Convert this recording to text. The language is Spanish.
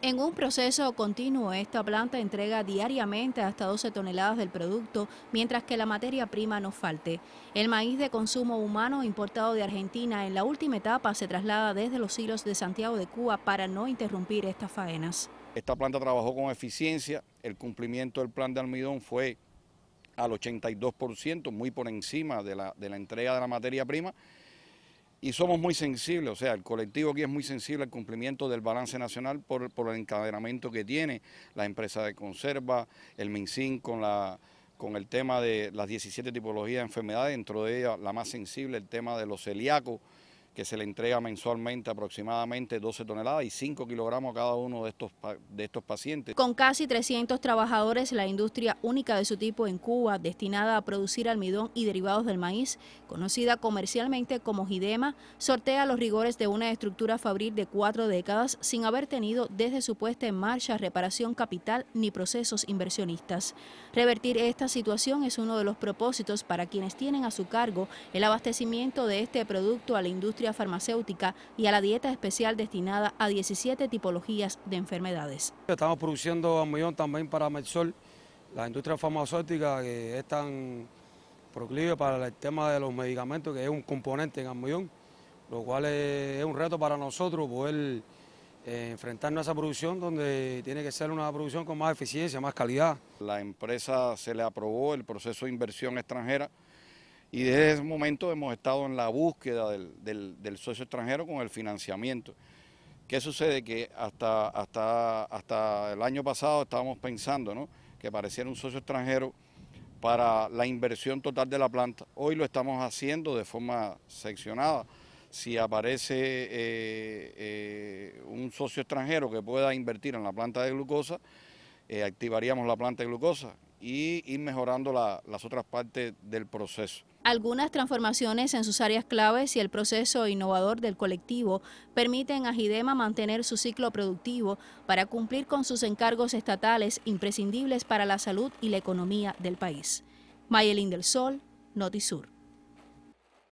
En un proceso continuo, esta planta entrega diariamente hasta 12 toneladas del producto, mientras que la materia prima no falte. El maíz de consumo humano importado de Argentina en la última etapa se traslada desde los hilos de Santiago de Cuba para no interrumpir estas faenas. Esta planta trabajó con eficiencia, el cumplimiento del plan de almidón fue al 82%, muy por encima de la, de la entrega de la materia prima y somos muy sensibles, o sea, el colectivo aquí es muy sensible al cumplimiento del balance nacional por, el encadenamiento que tiene la empresa de conserva, el MinSIN con, la, con el tema de las 17 tipologías de enfermedades, dentro de ellas la más sensible, el tema de los celíacos, que se le entrega mensualmente aproximadamente 12 toneladas y 5 kilogramos a cada uno de estos, de estos pacientes. Con casi 300 trabajadores, la industria única de su tipo en Cuba, destinada a producir almidón y derivados del maíz, conocida comercialmente como Gidema, sortea los rigores de una estructura fabril de cuatro décadas sin haber tenido desde su puesta en marcha reparación capital ni procesos inversionistas. Revertir esta situación es uno de los propósitos para quienes tienen a su cargo el abastecimiento de este producto a la industria farmacéutica y a la dieta especial destinada a 17 tipologías de enfermedades. Estamos produciendo almidón también para Metsol, la industria farmacéutica que eh, es tan proclive para el tema de los medicamentos, que es un componente en almidón, lo cual es, un reto para nosotros poder eh, enfrentarnos a esa producción donde tiene que ser una producción con más eficiencia, más calidad. La empresa se le aprobó el proceso de inversión extranjera y desde ese momento hemos estado en la búsqueda del, socio extranjero con el financiamiento. ¿Qué sucede? Que hasta, hasta, hasta el año pasado estábamos pensando que apareciera un socio extranjero para la inversión total de la planta. Hoy lo estamos haciendo de forma seccionada. Si aparece eh, eh, un socio extranjero que pueda invertir en la planta de glucosa, eh, activaríamos la planta de glucosa y ir mejorando las otras partes del proceso. Algunas transformaciones en sus áreas claves y el proceso innovador del colectivo permiten a Gidema mantener su ciclo productivo para cumplir con sus encargos estatales imprescindibles para la salud y la economía del país. Mayelín del Sol, Notisur.